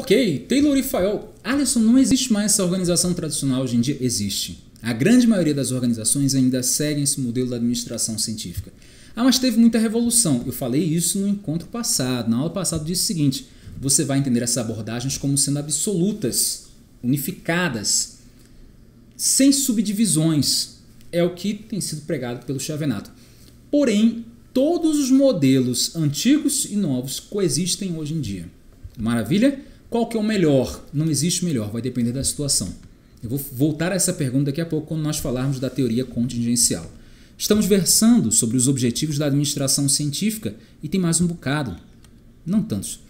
Ok, Taylor e Fayol. Alisson, não existe mais essa organização tradicional hoje em dia? Existe. A grande maioria das organizações ainda seguem esse modelo da administração científica. Ah, mas teve muita revolução. Eu falei isso no encontro passado, na aula passada, disse o seguinte: você vai entender essas abordagens como sendo absolutas, unificadas, sem subdivisões. É o que tem sido pregado pelo Chavenato. Porém, todos os modelos antigos e novos coexistem hoje em dia. Maravilha? Qual que é o melhor? Não existe melhor, vai depender da situação. Eu vou voltar a essa pergunta daqui a pouco quando nós falarmos da teoria contingencial. Estamos versando sobre os objetivos da administração científica e tem mais um bocado, não tantos.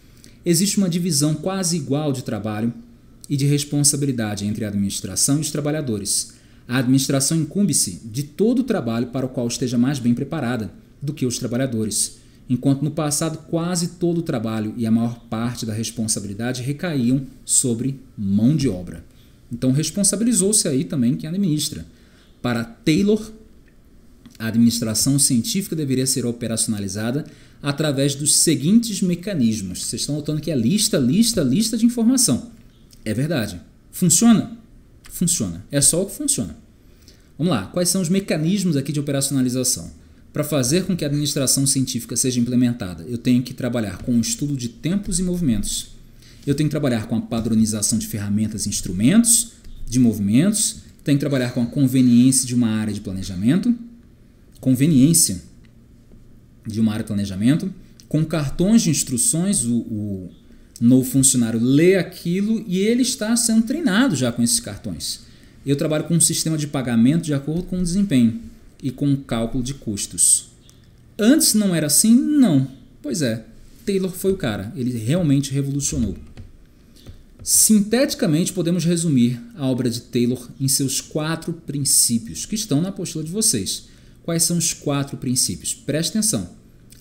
Existe uma divisão quase igual de trabalho e de responsabilidade entre a administração e os trabalhadores. A administração incumbe-se de todo o trabalho para o qual esteja mais bem preparada do que os trabalhadores enquanto no passado quase todo o trabalho e a maior parte da responsabilidade recaíam sobre mão de obra. Então responsabilizou-se aí também quem administra. Para Taylor, a administração científica deveria ser operacionalizada através dos seguintes mecanismos. Vocês estão notando que é lista, lista, lista de informação. É verdade. Funciona? Funciona. É só o que funciona. Vamos lá, quais são os mecanismos aqui de operacionalização? Para fazer com que a administração científica seja implementada, eu tenho que trabalhar com o estudo de tempos e movimentos. Eu tenho que trabalhar com a padronização de ferramentas e instrumentos, de movimentos, tenho que trabalhar com a conveniência de uma área de planejamento, conveniência de uma área de planejamento, com cartões de instruções, o, o novo funcionário lê aquilo e ele está sendo treinado já com esses cartões. Eu trabalho com um sistema de pagamento de acordo com o desempenho e com cálculo de custos. Antes não era assim? Não. Pois é, Taylor foi o cara, ele realmente revolucionou. Sinteticamente, podemos resumir a obra de Taylor em seus quatro princípios, que estão na apostila de vocês. Quais são os quatro princípios? Preste atenção.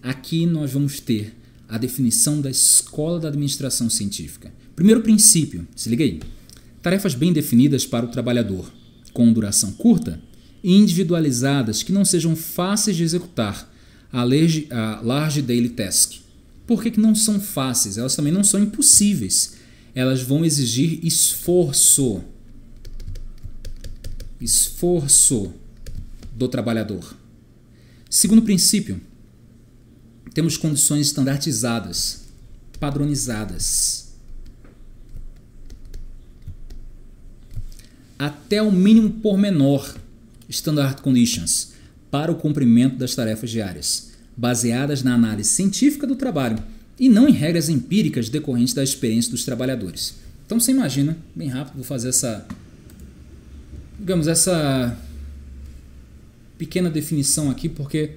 Aqui nós vamos ter a definição da escola da administração científica. Primeiro princípio, se liga aí. Tarefas bem definidas para o trabalhador, com duração curta individualizadas que não sejam fáceis de executar, a large, a large daily task. Por que, que não são fáceis? Elas também não são impossíveis. Elas vão exigir esforço. Esforço do trabalhador. Segundo princípio, temos condições estandartizadas, padronizadas. Até o mínimo por menor Standard Conditions, para o cumprimento das tarefas diárias, baseadas na análise científica do trabalho e não em regras empíricas decorrentes da experiência dos trabalhadores. Então você imagina, bem rápido, vou fazer essa, digamos, essa pequena definição aqui, porque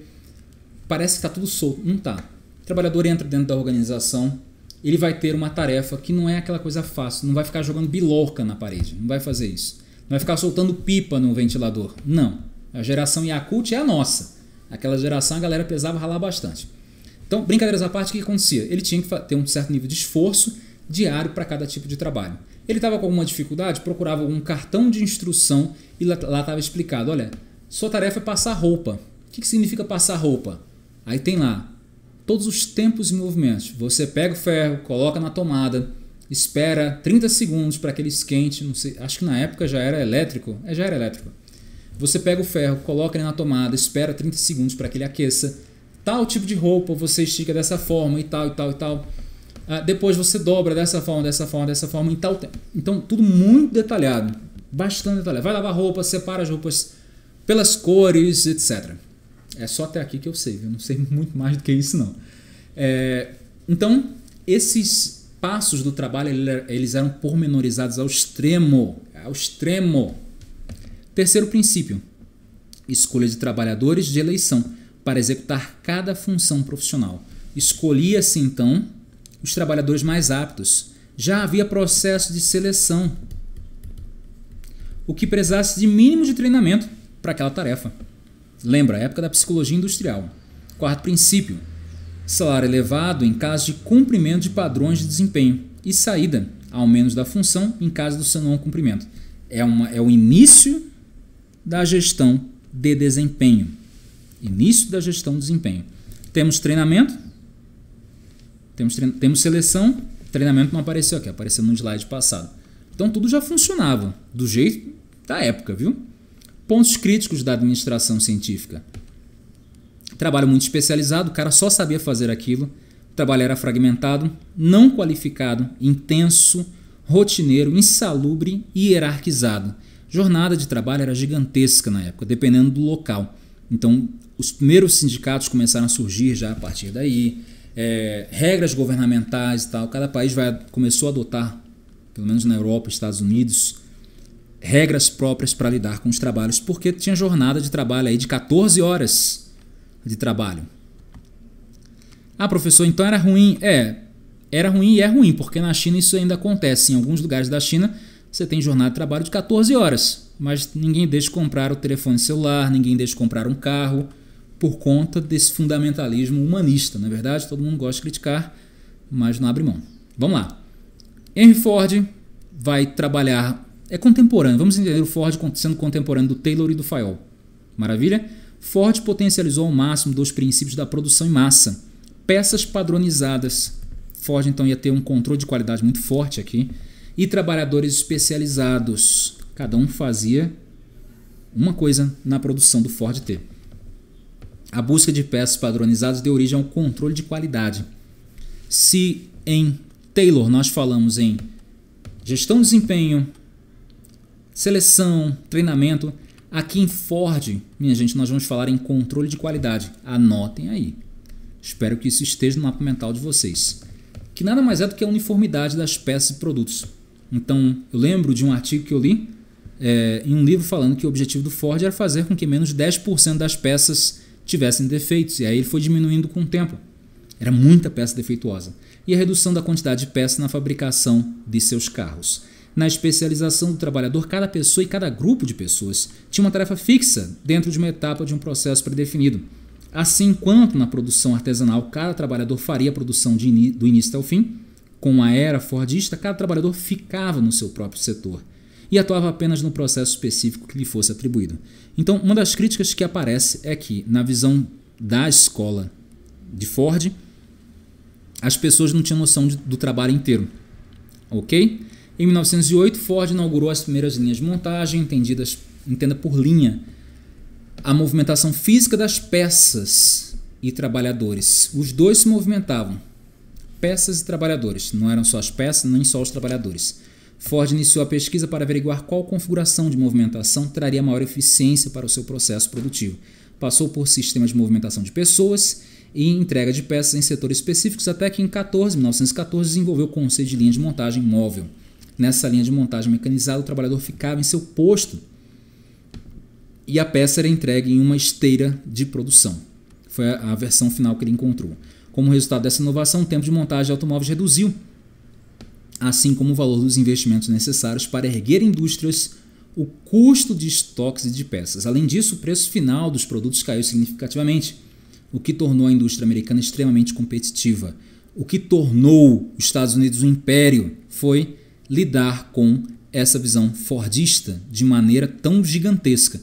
parece que está tudo solto. Não está. O trabalhador entra dentro da organização, ele vai ter uma tarefa que não é aquela coisa fácil, não vai ficar jogando bilorca na parede, não vai fazer isso. Não é ficar soltando pipa no ventilador. Não. A geração Yakult é a nossa. Aquela geração a galera pesava ralar bastante. Então, brincadeiras à parte, o que acontecia? Ele tinha que ter um certo nível de esforço diário para cada tipo de trabalho. Ele estava com alguma dificuldade, procurava algum cartão de instrução e lá estava explicado: olha, sua tarefa é passar roupa. O que, que significa passar roupa? Aí tem lá todos os tempos e movimentos. Você pega o ferro, coloca na tomada, espera 30 segundos para que ele esquente, não sei, acho que na época já era elétrico, é, já era elétrico. Você pega o ferro, coloca ele na tomada, espera 30 segundos para que ele aqueça. Tal tipo de roupa você estica dessa forma e tal e tal e tal. Ah, depois você dobra dessa forma, dessa forma, dessa forma em tal tempo. Então tudo muito detalhado, bastante detalhado. Vai lavar roupa, separa as roupas pelas cores, etc. É só até aqui que eu sei, eu não sei muito mais do que isso não. É, então esses passos do trabalho eles eram pormenorizados ao extremo, ao extremo. Terceiro princípio: escolha de trabalhadores de eleição para executar cada função profissional. Escolhia-se então os trabalhadores mais aptos. Já havia processo de seleção, o que precisasse de mínimo de treinamento para aquela tarefa. Lembra, época da psicologia industrial. Quarto princípio: salário elevado em caso de cumprimento de padrões de desempenho e saída, ao menos da função, em caso do seu não cumprimento. É, uma, é o início da gestão de desempenho. Início da gestão de desempenho. Temos treinamento, temos, trein, temos seleção, treinamento não apareceu aqui, apareceu no slide passado. Então tudo já funcionava do jeito da época, viu? Pontos críticos da administração científica Trabalho muito especializado, o cara só sabia fazer aquilo. O trabalho era fragmentado, não qualificado, intenso, rotineiro, insalubre e hierarquizado. Jornada de trabalho era gigantesca na época, dependendo do local. Então, os primeiros sindicatos começaram a surgir já a partir daí. É, regras governamentais e tal. Cada país vai, começou a adotar, pelo menos na Europa, e Estados Unidos, regras próprias para lidar com os trabalhos, porque tinha jornada de trabalho aí de 14 horas de trabalho. Ah, professor, então era ruim. É, era ruim e é ruim, porque na China isso ainda acontece. Em alguns lugares da China, você tem jornada de trabalho de 14 horas, mas ninguém deixa comprar o telefone celular, ninguém deixa comprar um carro, por conta desse fundamentalismo humanista. Na é verdade, todo mundo gosta de criticar, mas não abre mão. Vamos lá. Henry Ford vai trabalhar. É contemporâneo, vamos entender o Ford sendo contemporâneo do Taylor e do Fayol. Maravilha? Ford potencializou ao máximo dos princípios da produção em massa. Peças padronizadas. Ford então ia ter um controle de qualidade muito forte aqui. E trabalhadores especializados. Cada um fazia uma coisa na produção do Ford T. A busca de peças padronizadas deu origem ao controle de qualidade. Se em Taylor nós falamos em gestão de desempenho, seleção, treinamento, Aqui em Ford, minha gente, nós vamos falar em controle de qualidade. Anotem aí. Espero que isso esteja no mapa mental de vocês. Que nada mais é do que a uniformidade das peças e produtos. Então, eu lembro de um artigo que eu li é, em um livro falando que o objetivo do Ford era fazer com que menos de 10% das peças tivessem defeitos. E aí ele foi diminuindo com o tempo. Era muita peça defeituosa. E a redução da quantidade de peças na fabricação de seus carros. Na especialização do trabalhador, cada pessoa e cada grupo de pessoas tinha uma tarefa fixa dentro de uma etapa de um processo predefinido. Assim, enquanto na produção artesanal cada trabalhador faria a produção do início ao fim, com a era fordista, cada trabalhador ficava no seu próprio setor e atuava apenas no processo específico que lhe fosse atribuído. Então, uma das críticas que aparece é que, na visão da escola de Ford, as pessoas não tinham noção de, do trabalho inteiro. Ok? Em 1908, Ford inaugurou as primeiras linhas de montagem, entendidas, entenda por linha, a movimentação física das peças e trabalhadores. Os dois se movimentavam, peças e trabalhadores. Não eram só as peças, nem só os trabalhadores. Ford iniciou a pesquisa para averiguar qual configuração de movimentação traria maior eficiência para o seu processo produtivo. Passou por sistemas de movimentação de pessoas e entrega de peças em setores específicos até que em 14, 1914 desenvolveu o conceito de linha de montagem móvel. Nessa linha de montagem mecanizada, o trabalhador ficava em seu posto e a peça era entregue em uma esteira de produção. Foi a versão final que ele encontrou. Como resultado dessa inovação, o tempo de montagem de automóveis reduziu, assim como o valor dos investimentos necessários para erguer indústrias, o custo de estoques e de peças. Além disso, o preço final dos produtos caiu significativamente, o que tornou a indústria americana extremamente competitiva. O que tornou os Estados Unidos um império foi lidar com essa visão fordista de maneira tão gigantesca.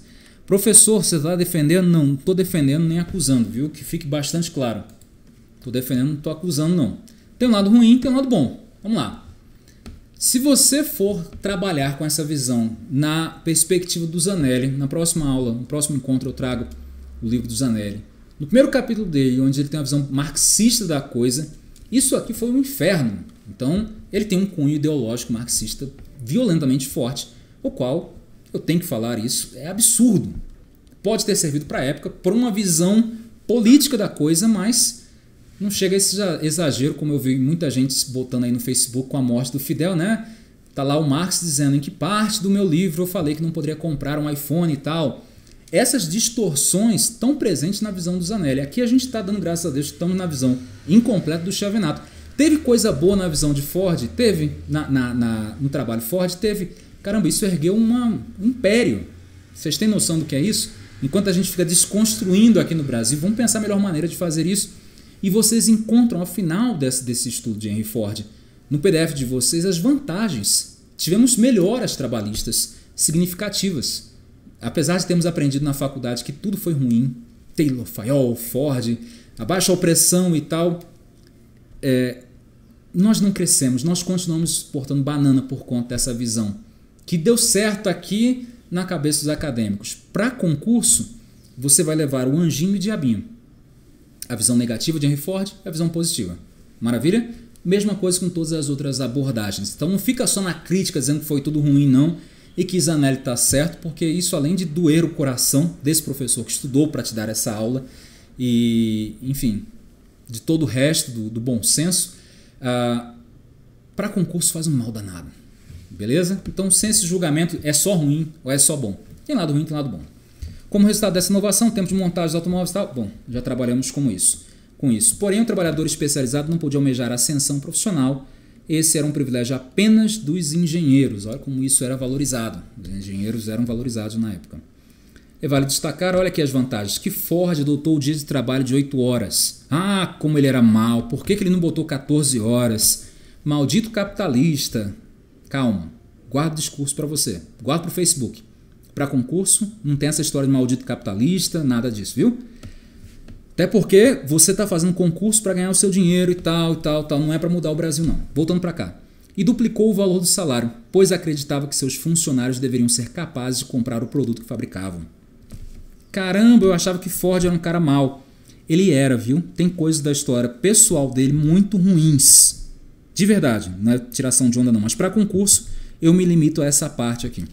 Professor, você está defendendo? Não, não estou defendendo nem acusando, viu? Que fique bastante claro. Estou defendendo, não estou acusando, não. Tem um lado ruim, tem um lado bom. Vamos lá. Se você for trabalhar com essa visão na perspectiva do Zanelli, na próxima aula, no próximo encontro eu trago o livro do Zanelli. No primeiro capítulo dele, onde ele tem uma visão marxista da coisa, isso aqui foi um inferno. Então, ele tem um cunho ideológico marxista violentamente forte, o qual, eu tenho que falar isso, é absurdo. Pode ter servido para a época por uma visão política da coisa, mas não chega a esse exagero, como eu vi muita gente botando aí no Facebook com a morte do Fidel, né? Tá lá o Marx dizendo em que parte do meu livro eu falei que não poderia comprar um iPhone e tal. Essas distorções estão presentes na visão do Zanelli. Aqui a gente está dando graças a Deus, estamos na visão incompleta do Chavinato. Teve coisa boa na visão de Ford? Teve. Na, na, na no trabalho Ford? Teve. Caramba, isso ergueu uma, um império. Vocês têm noção do que é isso? Enquanto a gente fica desconstruindo aqui no Brasil, vamos pensar a melhor maneira de fazer isso. E vocês encontram, ao final desse, desse estudo de Henry Ford, no PDF de vocês, as vantagens. Tivemos melhoras trabalhistas significativas. Apesar de termos aprendido na faculdade que tudo foi ruim, Taylor, Fayol, Ford, a baixa opressão e tal, é, nós não crescemos, nós continuamos exportando banana por conta dessa visão que deu certo aqui na cabeça dos acadêmicos. Para concurso, você vai levar o anjinho e o diabinho. A visão negativa de Henry Ford é a visão positiva. Maravilha? Mesma coisa com todas as outras abordagens. Então não fica só na crítica dizendo que foi tudo ruim, não, e que Zanelli está certo, porque isso além de doer o coração desse professor que estudou para te dar essa aula, e enfim, de todo o resto do, do bom senso, ah, para concurso faz um mal danado. Beleza? Então, sem esse julgamento, é só ruim ou é só bom? Tem lado ruim, tem lado bom. Como resultado dessa inovação, tempo de montagem dos automóveis tal, bom, já trabalhamos com isso. Com isso. Porém, o trabalhador especializado não podia almejar ascensão profissional. Esse era um privilégio apenas dos engenheiros. Olha como isso era valorizado. Os engenheiros eram valorizados na época. É vale destacar, olha aqui as vantagens, que Ford adotou o dia de trabalho de 8 horas. Ah, como ele era mal, por que, que ele não botou 14 horas? Maldito capitalista. Calma, guarda o discurso para você, guarda para o Facebook. Para concurso, não tem essa história de maldito capitalista, nada disso, viu? Até porque você está fazendo concurso para ganhar o seu dinheiro e tal, e tal, e tal. Não é para mudar o Brasil, não. Voltando para cá e duplicou o valor do salário, pois acreditava que seus funcionários deveriam ser capazes de comprar o produto que fabricavam. Caramba, eu achava que Ford era um cara mau. Ele era, viu? Tem coisas da história pessoal dele muito ruins. De verdade, não é tiração de onda não, mas para concurso eu me limito a essa parte aqui.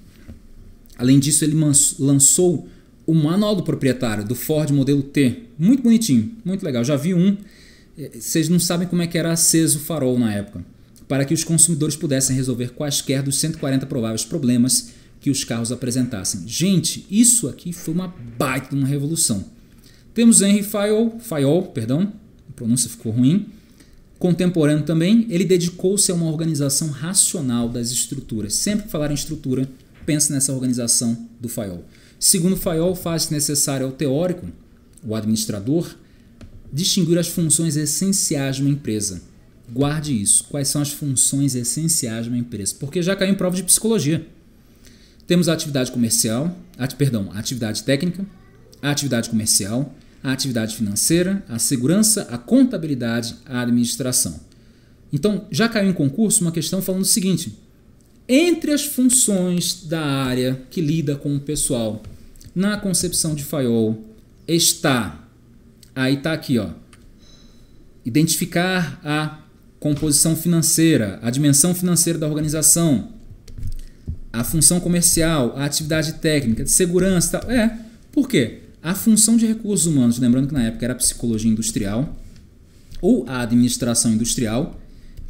Além disso, ele lançou o manual do proprietário do Ford modelo T, muito bonitinho, muito legal. Já vi um. É, vocês não sabem como é que era aceso o farol na época, para que os consumidores pudessem resolver quaisquer dos 140 prováveis problemas que os carros apresentassem. Gente, isso aqui foi uma baita uma revolução. Temos Henry Fayol, Fayol perdão, a pronúncia ficou ruim, contemporâneo também, ele dedicou-se a uma organização racional das estruturas. Sempre que falar em estrutura, pense nessa organização do Fayol. Segundo Fayol, faz necessário ao teórico, o administrador, distinguir as funções essenciais de uma empresa. Guarde isso. Quais são as funções essenciais de uma empresa? Porque já caiu em prova de psicologia. Temos a atividade comercial, a, perdão, a atividade técnica, a atividade comercial, a atividade financeira, a segurança, a contabilidade, a administração. Então, já caiu em concurso uma questão falando o seguinte: entre as funções da área que lida com o pessoal, na concepção de Fayol está aí está aqui, ó, identificar a composição financeira, a dimensão financeira da organização, a função comercial, a atividade técnica, de segurança tal. É, por quê? A função de recursos humanos, lembrando que na época era a psicologia industrial ou a administração industrial,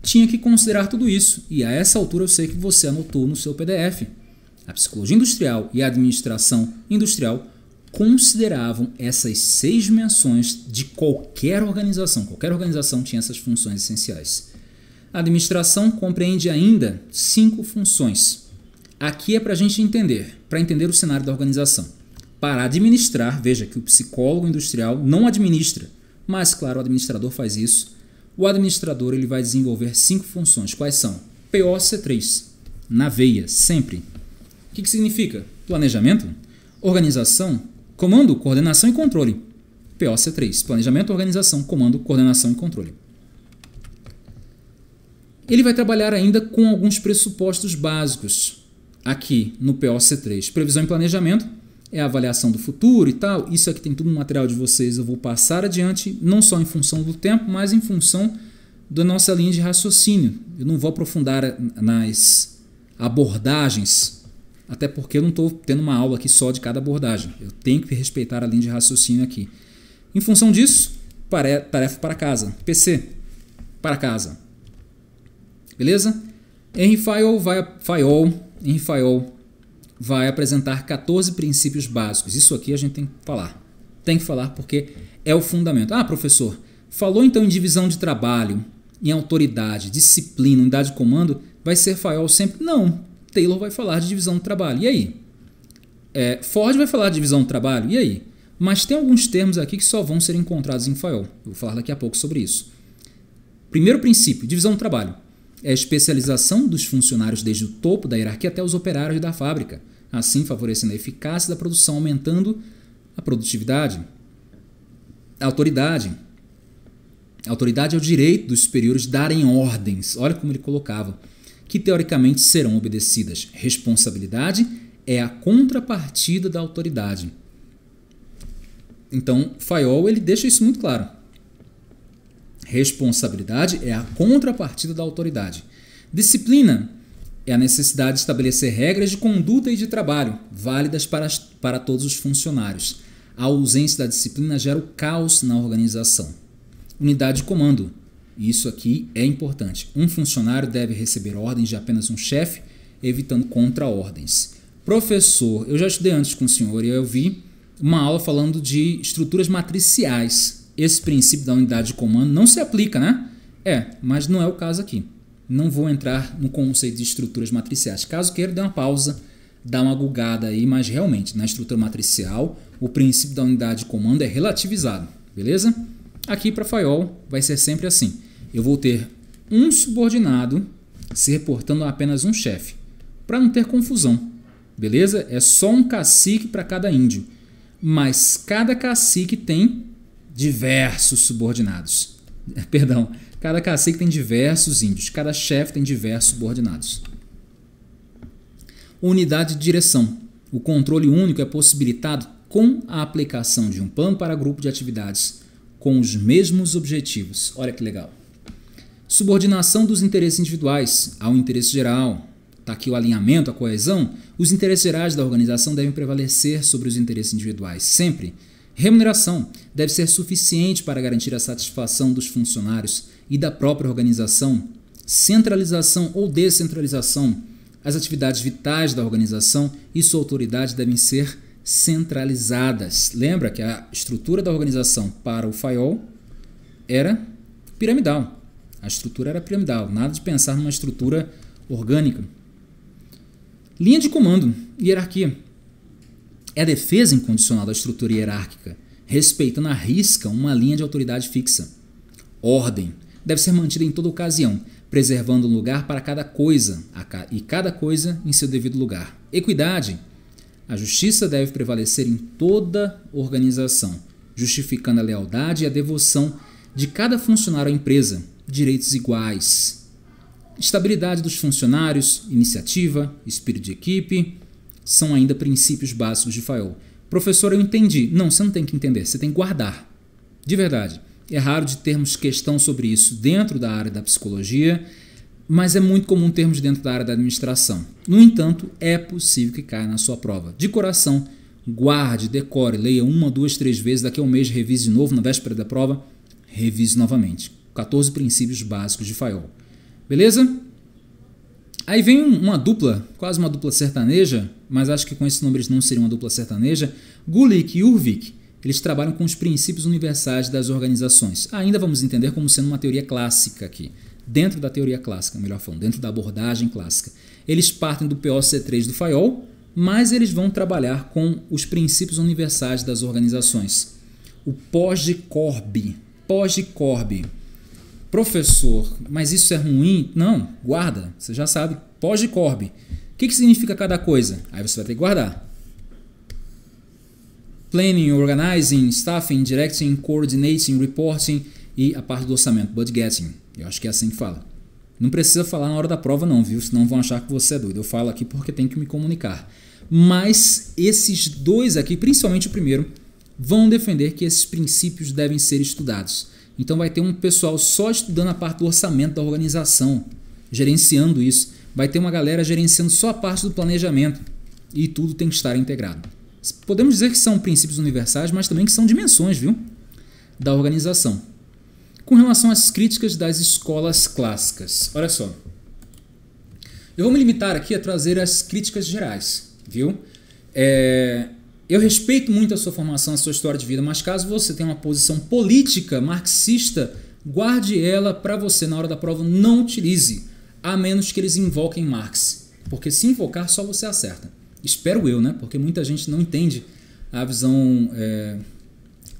tinha que considerar tudo isso. E a essa altura eu sei que você anotou no seu PDF. A psicologia industrial e a administração industrial consideravam essas seis menções de qualquer organização. Qualquer organização tinha essas funções essenciais. A administração compreende ainda cinco funções Aqui é para a gente entender, para entender o cenário da organização. Para administrar, veja que o psicólogo industrial não administra, mas claro, o administrador faz isso. O administrador ele vai desenvolver cinco funções. Quais são? POC3, na veia, sempre. O que, que significa? Planejamento, organização, comando, coordenação e controle. POC3, planejamento, organização, comando, coordenação e controle. Ele vai trabalhar ainda com alguns pressupostos básicos, aqui no POC3. Previsão e planejamento é a avaliação do futuro e tal. Isso aqui tem tudo no material de vocês, eu vou passar adiante, não só em função do tempo, mas em função da nossa linha de raciocínio. Eu não vou aprofundar nas abordagens, até porque eu não estou tendo uma aula aqui só de cada abordagem. Eu tenho que respeitar a linha de raciocínio aqui. Em função disso, tarefa para casa, PC para casa. Beleza? Henry Fayol vai, Fayol em Fayol, vai apresentar 14 princípios básicos. Isso aqui a gente tem que falar. Tem que falar porque é o fundamento. Ah, professor, falou então em divisão de trabalho, em autoridade, disciplina, unidade de comando, vai ser Fayol sempre? Não. Taylor vai falar de divisão de trabalho. E aí? É, Ford vai falar de divisão de trabalho. E aí? Mas tem alguns termos aqui que só vão ser encontrados em Fayol. Eu vou falar daqui a pouco sobre isso. Primeiro princípio, divisão do trabalho. É a especialização dos funcionários desde o topo da hierarquia até os operários da fábrica, assim favorecendo a eficácia da produção, aumentando a produtividade. autoridade. autoridade é o direito dos superiores darem ordens, olha como ele colocava, que teoricamente serão obedecidas. Responsabilidade é a contrapartida da autoridade. Então, Fayol ele deixa isso muito claro. Responsabilidade é a contrapartida da autoridade. Disciplina é a necessidade de estabelecer regras de conduta e de trabalho, válidas para, para todos os funcionários. A ausência da disciplina gera o caos na organização. Unidade de comando. Isso aqui é importante. Um funcionário deve receber ordens de apenas um chefe, evitando contra-ordens. Professor, eu já estudei antes com o senhor e eu vi uma aula falando de estruturas matriciais esse princípio da unidade de comando não se aplica, né? É, mas não é o caso aqui. Não vou entrar no conceito de estruturas matriciais. Caso queira, dê uma pausa, dá uma gugada aí, mas realmente, na estrutura matricial, o princípio da unidade de comando é relativizado, beleza? Aqui para Fayol vai ser sempre assim. Eu vou ter um subordinado se reportando a apenas um chefe, para não ter confusão, beleza? É só um cacique para cada índio, mas cada cacique tem diversos subordinados. Perdão, cada cacique tem diversos índios, cada chefe tem diversos subordinados. Unidade de direção. O controle único é possibilitado com a aplicação de um plano para grupo de atividades com os mesmos objetivos. Olha que legal. Subordinação dos interesses individuais ao interesse geral. Está aqui o alinhamento, a coesão. Os interesses gerais da organização devem prevalecer sobre os interesses individuais, sempre Remuneração deve ser suficiente para garantir a satisfação dos funcionários e da própria organização. Centralização ou descentralização. As atividades vitais da organização e sua autoridade devem ser centralizadas. Lembra que a estrutura da organização para o FAIOL era piramidal. A estrutura era piramidal, nada de pensar numa estrutura orgânica. Linha de comando, hierarquia. É a defesa incondicional da estrutura hierárquica, respeitando à risca uma linha de autoridade fixa. Ordem deve ser mantida em toda ocasião, preservando um lugar para cada coisa e cada coisa em seu devido lugar. Equidade. A justiça deve prevalecer em toda organização, justificando a lealdade e a devoção de cada funcionário à empresa, direitos iguais. Estabilidade dos funcionários, iniciativa, espírito de equipe, são ainda princípios básicos de Fayol. Professor, eu entendi. Não, você não tem que entender, você tem que guardar. De verdade. É raro de termos questão sobre isso dentro da área da psicologia, mas é muito comum termos dentro da área da administração. No entanto, é possível que caia na sua prova. De coração, guarde, decore, leia uma, duas, três vezes, daqui a um mês revise de novo, na véspera da prova, revise novamente. 14 princípios básicos de Fayol. Beleza? Aí vem uma dupla, quase uma dupla sertaneja, mas acho que com esses nomes não seria uma dupla sertaneja, Gulick e Urvik. Eles trabalham com os princípios universais das organizações. Ainda vamos entender como sendo uma teoria clássica aqui. Dentro da teoria clássica, melhor falando, dentro da abordagem clássica. Eles partem do POC3 do Fayol, mas eles vão trabalhar com os princípios universais das organizações. O POG-CORB. POG-CORB Professor, mas isso é ruim? Não, guarda. Você já sabe. Pós de Corbe. O que, que significa cada coisa? Aí você vai ter que guardar. Planning, organizing, staffing, directing, coordinating, reporting e a parte do orçamento, budgeting. Eu acho que é assim que fala. Não precisa falar na hora da prova, não, viu? Senão vão achar que você é doido. Eu falo aqui porque tem que me comunicar. Mas esses dois aqui, principalmente o primeiro, vão defender que esses princípios devem ser estudados. Então vai ter um pessoal só estudando a parte do orçamento da organização, gerenciando isso. Vai ter uma galera gerenciando só a parte do planejamento e tudo tem que estar integrado. Podemos dizer que são princípios universais, mas também que são dimensões, viu? Da organização. Com relação às críticas das escolas clássicas, olha só. Eu vou me limitar aqui a trazer as críticas gerais, viu? É, eu respeito muito a sua formação, a sua história de vida, mas caso você tenha uma posição política marxista, guarde ela para você na hora da prova, não utilize, a menos que eles invoquem Marx, porque se invocar só você acerta. Espero eu, né? Porque muita gente não entende a visão é,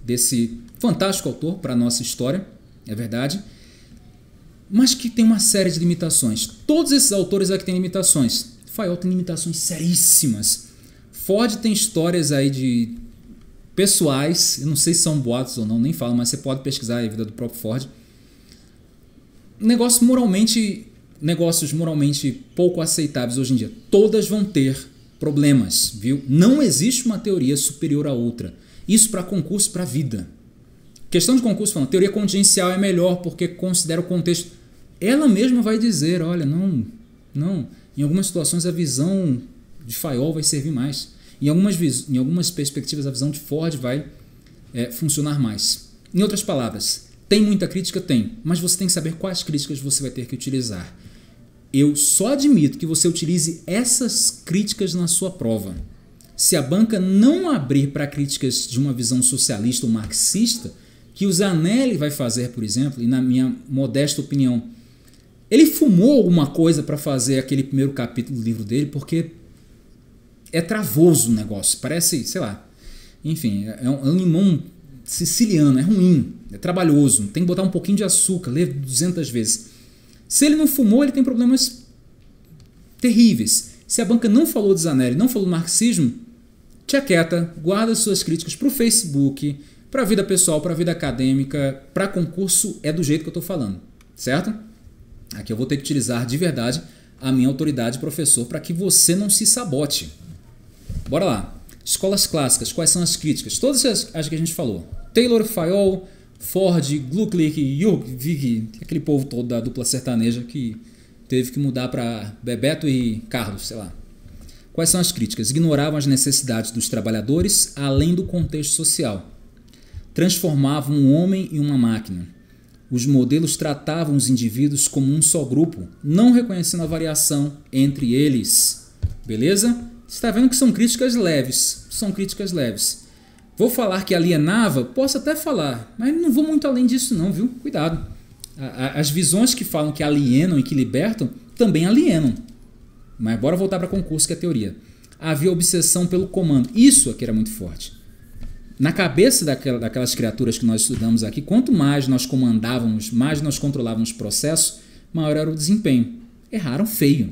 desse fantástico autor para a nossa história, é verdade, mas que tem uma série de limitações. Todos esses autores aqui é têm limitações. Fayol tem limitações seríssimas. Ford tem histórias aí de pessoais, eu não sei se são boatos ou não, nem falo, mas você pode pesquisar a vida do próprio Ford. Negócio moralmente, negócios moralmente pouco aceitáveis hoje em dia, todas vão ter problemas, viu? Não existe uma teoria superior a outra. Isso para concurso, para vida. Questão de concurso falando, teoria contingencial é melhor porque considera o contexto. Ela mesma vai dizer, olha, não, não, em algumas situações a visão de Fayol vai servir mais. Em algumas, em algumas perspectivas, a visão de Ford vai é, funcionar mais. Em outras palavras, tem muita crítica? Tem, mas você tem que saber quais críticas você vai ter que utilizar. Eu só admito que você utilize essas críticas na sua prova. Se a banca não abrir para críticas de uma visão socialista ou marxista, que o Zanelli vai fazer, por exemplo, e na minha modesta opinião, ele fumou alguma coisa para fazer aquele primeiro capítulo do livro dele, porque é travoso o negócio. Parece, sei lá. Enfim, é, é um, é um limão siciliano, é ruim, é trabalhoso. Tem que botar um pouquinho de açúcar, ler 200 vezes. Se ele não fumou, ele tem problemas terríveis. Se a banca não falou de Zanelli, não falou do marxismo, Tia aquieta, guarda suas críticas para o Facebook, para a vida pessoal, para a vida acadêmica, para concurso, é do jeito que eu estou falando, certo? Aqui eu vou ter que utilizar de verdade a minha autoridade professor para que você não se sabote, Bora lá. Escolas clássicas, quais são as críticas? Todas as, as que a gente falou. Taylor, Fayol, Ford, Glucklich, Vig, aquele povo todo da dupla sertaneja que teve que mudar para Bebeto e Carlos, sei lá. Quais são as críticas? Ignoravam as necessidades dos trabalhadores além do contexto social. Transformavam um homem em uma máquina. Os modelos tratavam os indivíduos como um só grupo, não reconhecendo a variação entre eles. Beleza? está vendo que são críticas leves. São críticas leves. Vou falar que alienava? Posso até falar, mas não vou muito além disso, não, viu? Cuidado. As visões que falam que alienam e que libertam também alienam. Mas bora voltar para concurso, que é a teoria. Havia obsessão pelo comando. Isso aqui era muito forte. Na cabeça daquela, daquelas criaturas que nós estudamos aqui, quanto mais nós comandávamos, mais nós controlávamos o processo, maior era o desempenho. Erraram feio.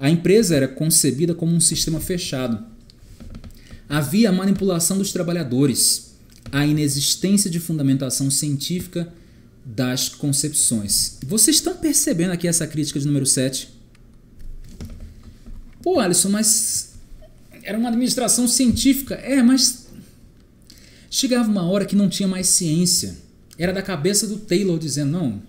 A empresa era concebida como um sistema fechado. Havia a manipulação dos trabalhadores, a inexistência de fundamentação científica das concepções. Vocês estão percebendo aqui essa crítica de número 7? Pô, Alisson, mas era uma administração científica. É, mas chegava uma hora que não tinha mais ciência. Era da cabeça do Taylor dizendo: não,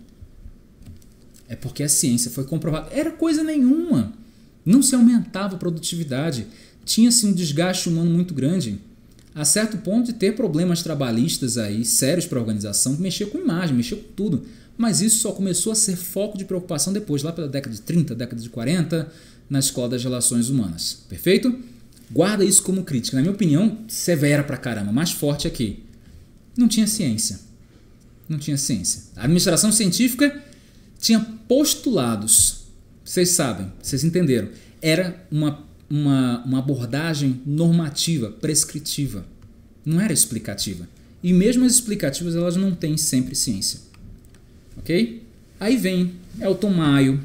é porque a ciência foi comprovada. Era coisa nenhuma. Não se aumentava a produtividade, tinha-se assim, um desgaste humano muito grande. A certo ponto de ter problemas trabalhistas aí sérios para a organização, que mexia com imagem, mexia com tudo. Mas isso só começou a ser foco de preocupação depois, lá pela década de 30, década de 40, na escola das relações humanas. Perfeito? Guarda isso como crítica, na minha opinião, severa pra caramba, mais forte aqui. Não tinha ciência. Não tinha ciência. A administração científica tinha postulados vocês sabem, vocês entenderam. Era uma, uma, uma abordagem normativa, prescritiva. Não era explicativa. E mesmo as explicativas, elas não têm sempre ciência. Ok? Aí vem Elton Maio.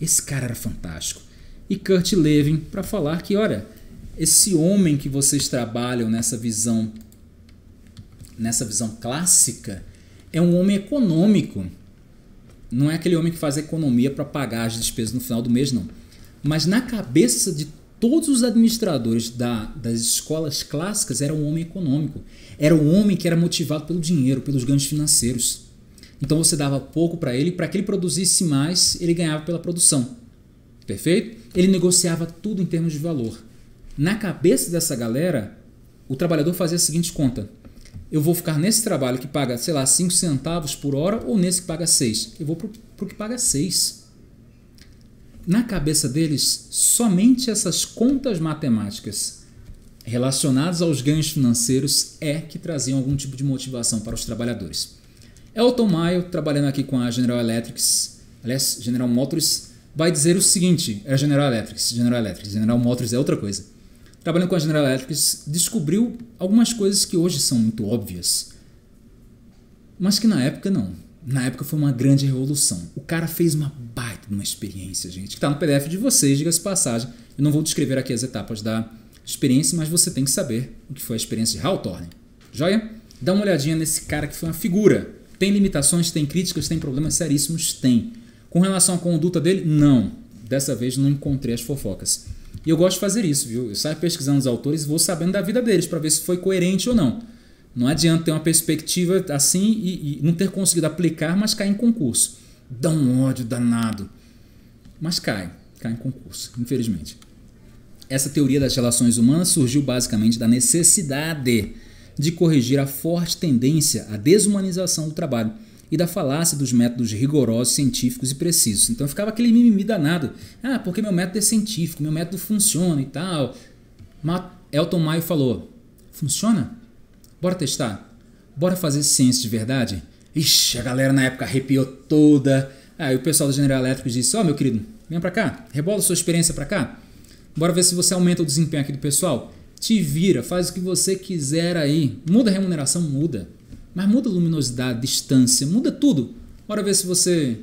Esse cara era fantástico. E Kurt Levin para falar que, olha, esse homem que vocês trabalham nessa visão nessa visão clássica é um homem econômico não é aquele homem que faz economia para pagar as despesas no final do mês, não. Mas na cabeça de todos os administradores da, das escolas clássicas era um homem econômico. Era um homem que era motivado pelo dinheiro, pelos ganhos financeiros. Então você dava pouco para ele, para que ele produzisse mais, ele ganhava pela produção. Perfeito? Ele negociava tudo em termos de valor. Na cabeça dessa galera, o trabalhador fazia a seguinte conta: eu vou ficar nesse trabalho que paga, sei lá, 5 centavos por hora ou nesse que paga 6? Eu vou pro, que paga 6. Na cabeça deles, somente essas contas matemáticas relacionadas aos ganhos financeiros é que traziam algum tipo de motivação para os trabalhadores. Elton Maio, trabalhando aqui com a General Electric, aliás, General Motors, vai dizer o seguinte: a é General Electric, General Electric, General Motors é outra coisa trabalhando com a General Electric, descobriu algumas coisas que hoje são muito óbvias, mas que na época não. Na época foi uma grande revolução. O cara fez uma baita de uma experiência, gente, que está no PDF de vocês, diga-se passagem. Eu não vou descrever aqui as etapas da experiência, mas você tem que saber o que foi a experiência de Hawthorne. Joia? Dá uma olhadinha nesse cara que foi uma figura. Tem limitações, tem críticas, tem problemas seríssimos? Tem. Com relação à conduta dele? Não. Dessa vez não encontrei as fofocas. E eu gosto de fazer isso, viu? Eu saio pesquisando os autores e vou sabendo da vida deles para ver se foi coerente ou não. Não adianta ter uma perspectiva assim e, e não ter conseguido aplicar, mas cair em concurso. Dá um ódio danado. Mas cai, cai em concurso, infelizmente. Essa teoria das relações humanas surgiu basicamente da necessidade de corrigir a forte tendência à desumanização do trabalho e da falácia dos métodos rigorosos, científicos e precisos. Então ficava aquele mimimi danado. Ah, porque meu método é científico, meu método funciona e tal. Mas Elton Maio falou: Funciona? Bora testar? Bora fazer ciência de verdade? Ixi, a galera na época arrepiou toda. Aí o pessoal da General Electric disse: Ó, oh, meu querido, vem pra cá, rebola sua experiência pra cá. Bora ver se você aumenta o desempenho aqui do pessoal. Te vira, faz o que você quiser aí. Muda a remuneração, muda. Mas muda a luminosidade, a distância, muda tudo. Bora ver se você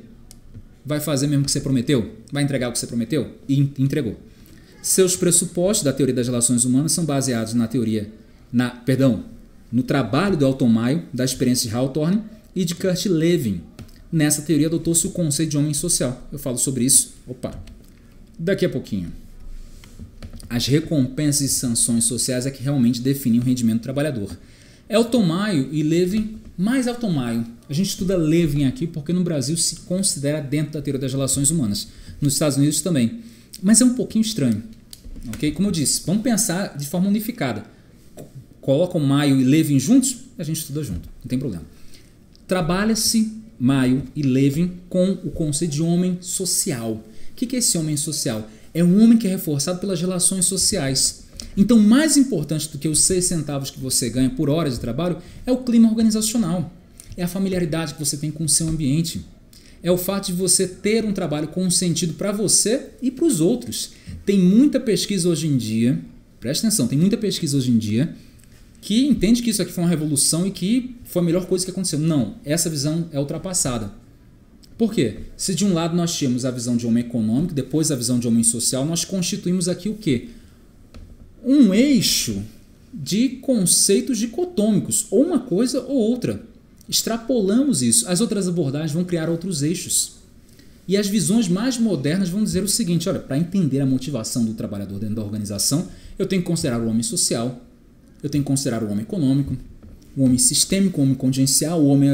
vai fazer mesmo o que você prometeu? Vai entregar o que você prometeu? E entregou. Seus pressupostos da teoria das relações humanas são baseados na teoria, na, perdão, no trabalho do Alton Maio, da experiência de Hawthorne e de Kurt Lewin. Nessa teoria adotou-se o conceito de homem social. Eu falo sobre isso, opa, daqui a pouquinho. As recompensas e sanções sociais é que realmente definem o rendimento do trabalhador. Maio e Levin, mais Maio. A gente estuda Levin aqui porque no Brasil se considera dentro da teoria das relações humanas. Nos Estados Unidos também. Mas é um pouquinho estranho. Ok? Como eu disse, vamos pensar de forma unificada. Colocam Maio e Levin juntos, a gente estuda junto, não tem problema. Trabalha-se Maio e Levin com o conceito de homem social. O que é esse homem social? É um homem que é reforçado pelas relações sociais então, mais importante do que os 6 centavos que você ganha por hora de trabalho é o clima organizacional, é a familiaridade que você tem com o seu ambiente, é o fato de você ter um trabalho com sentido para você e para os outros. Tem muita pesquisa hoje em dia, presta atenção, tem muita pesquisa hoje em dia que entende que isso aqui foi uma revolução e que foi a melhor coisa que aconteceu. Não, essa visão é ultrapassada. Por quê? Se de um lado nós tínhamos a visão de homem econômico, depois a visão de homem social, nós constituímos aqui o quê? um eixo de conceitos dicotômicos, ou uma coisa ou outra. Extrapolamos isso. As outras abordagens vão criar outros eixos. E as visões mais modernas vão dizer o seguinte: olha, para entender a motivação do trabalhador dentro da organização, eu tenho que considerar o homem social, eu tenho que considerar o homem econômico, o homem sistêmico, o homem congencial, o homem.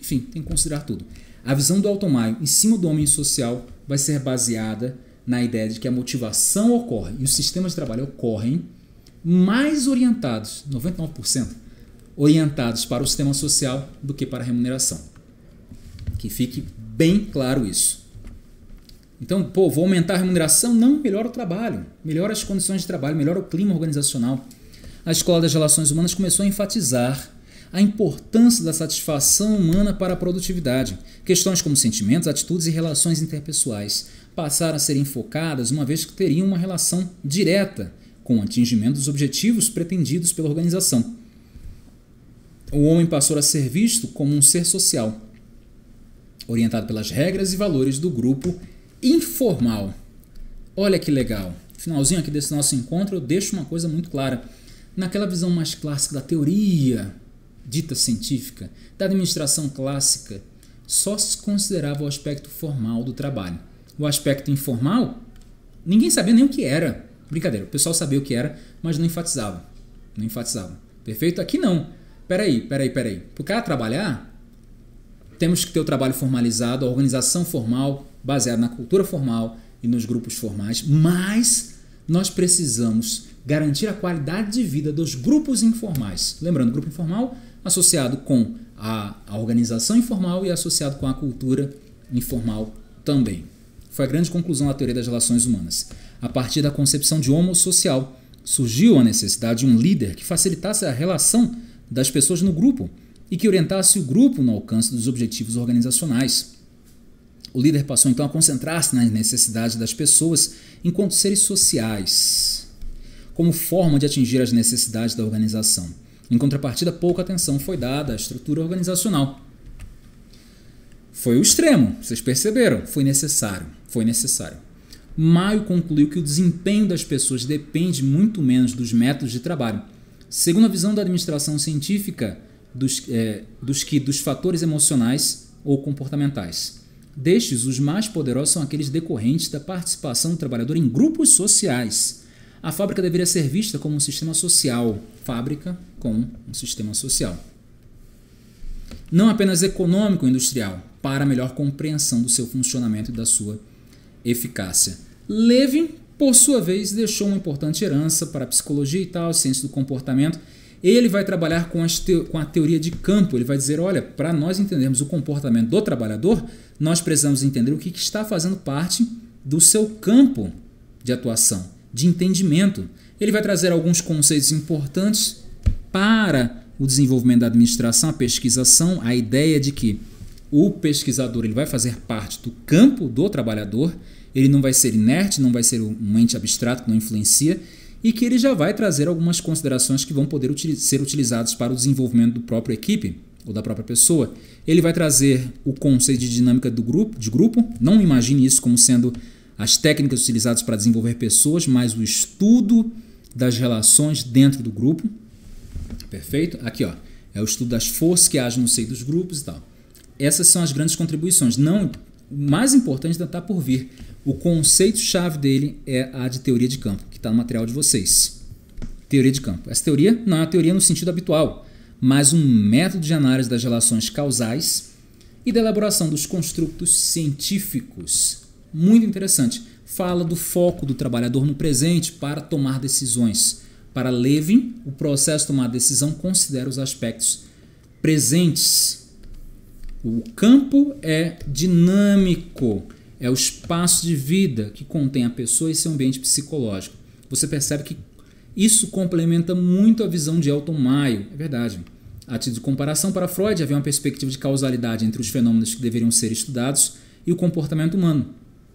Enfim, tem que considerar tudo. A visão do Altomai em cima do homem social vai ser baseada na ideia de que a motivação ocorre e os sistemas de trabalho ocorrem mais orientados, 99%, orientados para o sistema social do que para a remuneração. Que fique bem claro isso. Então, pô, vou aumentar a remuneração? Não, melhora o trabalho, melhora as condições de trabalho, melhora o clima organizacional. A Escola das Relações Humanas começou a enfatizar a importância da satisfação humana para a produtividade. Questões como sentimentos, atitudes e relações interpessoais passaram a ser enfocadas uma vez que teriam uma relação direta com o atingimento dos objetivos pretendidos pela organização. O homem passou a ser visto como um ser social, orientado pelas regras e valores do grupo informal. Olha que legal! Finalzinho aqui desse nosso encontro, eu deixo uma coisa muito clara. Naquela visão mais clássica da teoria dita científica, da administração clássica, só se considerava o aspecto formal do trabalho o aspecto informal, ninguém sabia nem o que era. Brincadeira, o pessoal sabia o que era, mas não enfatizava. Não enfatizava. Perfeito? Aqui não. Peraí, peraí, peraí. Para o cara trabalhar, temos que ter o trabalho formalizado, a organização formal, baseada na cultura formal e nos grupos formais, mas nós precisamos garantir a qualidade de vida dos grupos informais. Lembrando, grupo informal associado com a, a organização informal e associado com a cultura informal também foi a grande conclusão da teoria das relações humanas. A partir da concepção de homo social, surgiu a necessidade de um líder que facilitasse a relação das pessoas no grupo e que orientasse o grupo no alcance dos objetivos organizacionais. O líder passou então a concentrar-se nas necessidades das pessoas enquanto seres sociais, como forma de atingir as necessidades da organização. Em contrapartida, pouca atenção foi dada à estrutura organizacional foi o extremo, vocês perceberam? Foi necessário, foi necessário. Maio concluiu que o desempenho das pessoas depende muito menos dos métodos de trabalho. Segundo a visão da administração científica, dos, é, dos que dos fatores emocionais ou comportamentais. Destes, os mais poderosos são aqueles decorrentes da participação do trabalhador em grupos sociais. A fábrica deveria ser vista como um sistema social. Fábrica como um sistema social. Não apenas econômico-industrial, para melhor compreensão do seu funcionamento e da sua eficácia. Levin, por sua vez, deixou uma importante herança para a psicologia e tal, ciência do comportamento. Ele vai trabalhar com, com a teoria de campo. Ele vai dizer: olha, para nós entendermos o comportamento do trabalhador, nós precisamos entender o que, que está fazendo parte do seu campo de atuação, de entendimento. Ele vai trazer alguns conceitos importantes para o desenvolvimento da administração, a pesquisação, a ideia de que o pesquisador ele vai fazer parte do campo do trabalhador, ele não vai ser inerte, não vai ser um ente abstrato que não influencia, e que ele já vai trazer algumas considerações que vão poder util ser utilizadas para o desenvolvimento do próprio equipe ou da própria pessoa. Ele vai trazer o conceito de dinâmica do grupo, de grupo. Não imagine isso como sendo as técnicas utilizadas para desenvolver pessoas, mas o estudo das relações dentro do grupo. Perfeito? Aqui, ó, é o estudo das forças que agem no seio dos grupos e tal essas são as grandes contribuições. Não, o mais importante ainda está por vir. O conceito-chave dele é a de teoria de campo, que está no material de vocês. Teoria de campo. Essa teoria não é uma teoria no sentido habitual, mas um método de análise das relações causais e da elaboração dos construtos científicos. Muito interessante. Fala do foco do trabalhador no presente para tomar decisões. Para Levin, o processo de tomar decisão considera os aspectos presentes o campo é dinâmico, é o espaço de vida que contém a pessoa e seu ambiente psicológico. Você percebe que isso complementa muito a visão de Elton Maio, é verdade. A título de comparação, para Freud havia uma perspectiva de causalidade entre os fenômenos que deveriam ser estudados e o comportamento humano.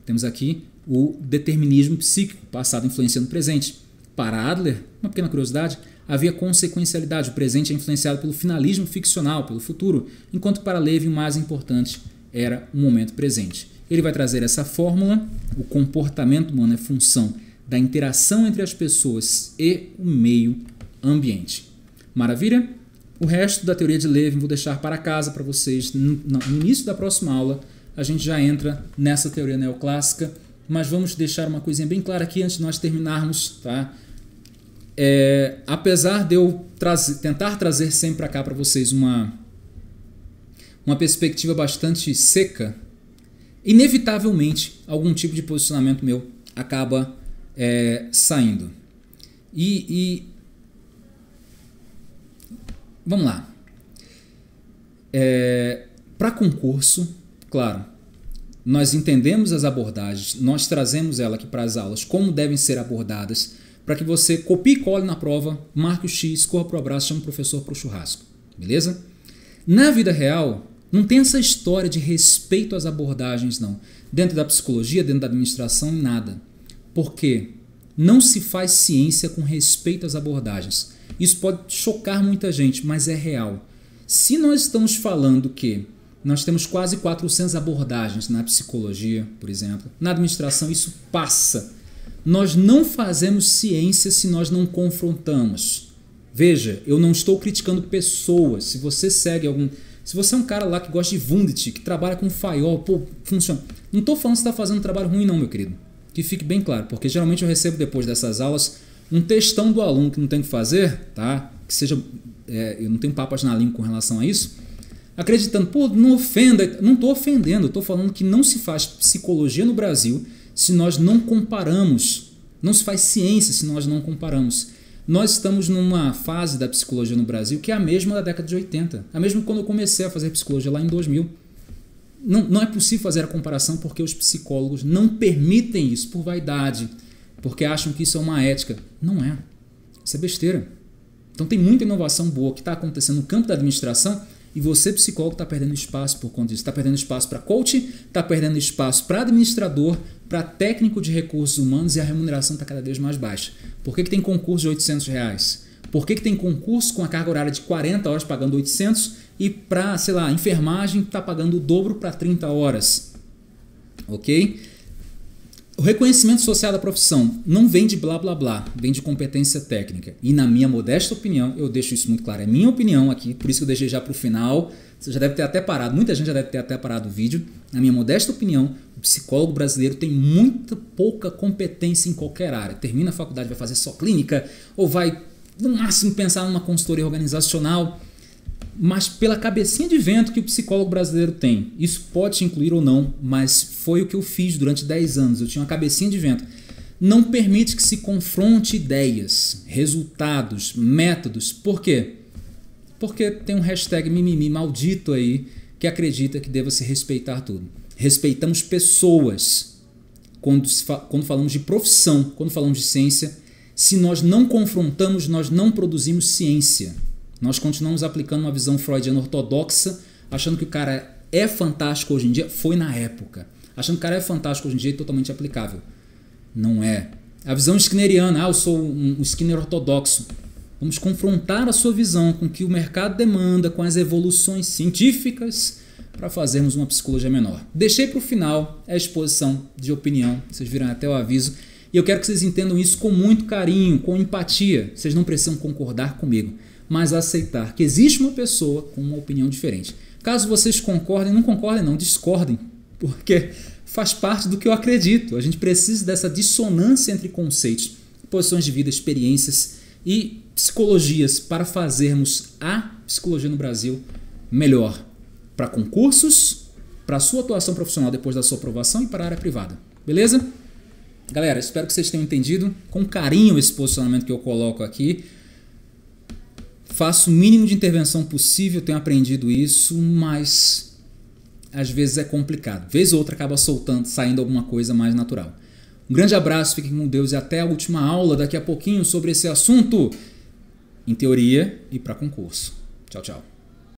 Temos aqui o determinismo psíquico, passado influenciando o presente. Para Adler, uma pequena curiosidade, havia consequencialidade, o presente é influenciado pelo finalismo ficcional, pelo futuro, enquanto para Levy o mais importante era o momento presente. Ele vai trazer essa fórmula, o comportamento humano é função da interação entre as pessoas e o meio ambiente. Maravilha? O resto da teoria de Levin vou deixar para casa para vocês no, início da próxima aula. A gente já entra nessa teoria neoclássica, mas vamos deixar uma coisinha bem clara aqui antes de nós terminarmos, tá? é, apesar de eu trazer, tentar trazer sempre para cá para vocês uma, uma perspectiva bastante seca, inevitavelmente algum tipo de posicionamento meu acaba é, saindo. E, e, vamos lá. É, para concurso, claro, nós entendemos as abordagens, nós trazemos ela aqui para as aulas, como devem ser abordadas para que você copie e cole na prova, marque o X, corra para o abraço, chame o professor para o churrasco. Beleza? Na vida real, não tem essa história de respeito às abordagens, não. Dentro da psicologia, dentro da administração, nada. Por quê? Não se faz ciência com respeito às abordagens. Isso pode chocar muita gente, mas é real. Se nós estamos falando que nós temos quase 400 abordagens na psicologia, por exemplo, na administração isso passa nós não fazemos ciência se nós não confrontamos. Veja, eu não estou criticando pessoas. Se você segue algum. Se você é um cara lá que gosta de Wundt, que trabalha com faiol, pô, funciona. Não estou falando que está fazendo um trabalho ruim, não, meu querido. Que fique bem claro, porque geralmente eu recebo depois dessas aulas um textão do aluno que não tem o que fazer, tá? Que seja. É, eu não tenho papas na língua com relação a isso. Acreditando, pô, não ofenda. Não estou ofendendo, estou falando que não se faz psicologia no Brasil se nós não comparamos. Não se faz ciência se nós não comparamos. Nós estamos numa fase da psicologia no Brasil que é a mesma da década de 80, a mesma quando eu comecei a fazer psicologia lá em 2000. Não, não é possível fazer a comparação porque os psicólogos não permitem isso por vaidade, porque acham que isso é uma ética. Não é. Isso é besteira. Então tem muita inovação boa que está acontecendo no campo da administração e você, psicólogo, está perdendo espaço por conta disso. Está perdendo espaço para coach, está perdendo espaço para administrador, para técnico de recursos humanos e a remuneração está cada vez mais baixa. Por que, que tem concurso de 800 reais? Por que, que tem concurso com a carga horária de 40 horas pagando 800 e para, sei lá, enfermagem está pagando o dobro para 30 horas? Ok? O reconhecimento social da profissão não vem de blá blá blá, vem de competência técnica. E na minha modesta opinião, eu deixo isso muito claro. É minha opinião aqui, por isso que eu deixei já para o final. Você já deve ter até parado, muita gente já deve ter até parado o vídeo. Na minha modesta opinião, o psicólogo brasileiro tem muita pouca competência em qualquer área. Termina a faculdade, vai fazer só clínica, ou vai no máximo pensar numa consultoria organizacional mas pela cabecinha de vento que o psicólogo brasileiro tem. Isso pode te incluir ou não, mas foi o que eu fiz durante 10 anos. Eu tinha uma cabecinha de vento. Não permite que se confronte ideias, resultados, métodos. Por quê? Porque tem um hashtag mimimi maldito aí que acredita que deva se respeitar tudo. Respeitamos pessoas quando, quando falamos de profissão, quando falamos de ciência. Se nós não confrontamos, nós não produzimos ciência. Nós continuamos aplicando uma visão freudiana ortodoxa, achando que o cara é fantástico hoje em dia, foi na época. Achando que o cara é fantástico hoje em dia e totalmente aplicável. Não é. A visão skinneriana, ah, eu sou um skinner ortodoxo. Vamos confrontar a sua visão com o que o mercado demanda, com as evoluções científicas, para fazermos uma psicologia menor. Deixei para o final a exposição de opinião, vocês viram até o aviso. E eu quero que vocês entendam isso com muito carinho, com empatia. Vocês não precisam concordar comigo mas aceitar que existe uma pessoa com uma opinião diferente. Caso vocês concordem, não concordem, não, discordem, porque faz parte do que eu acredito. A gente precisa dessa dissonância entre conceitos, posições de vida, experiências e psicologias para fazermos a psicologia no Brasil melhor para concursos, para sua atuação profissional depois da sua aprovação e para a área privada. Beleza? Galera, espero que vocês tenham entendido com carinho esse posicionamento que eu coloco aqui. Faço o mínimo de intervenção possível, tenho aprendido isso, mas às vezes é complicado. Vez ou outra acaba soltando, saindo alguma coisa mais natural. Um grande abraço, fiquem com Deus e até a última aula daqui a pouquinho sobre esse assunto, em teoria e para concurso. Tchau, tchau.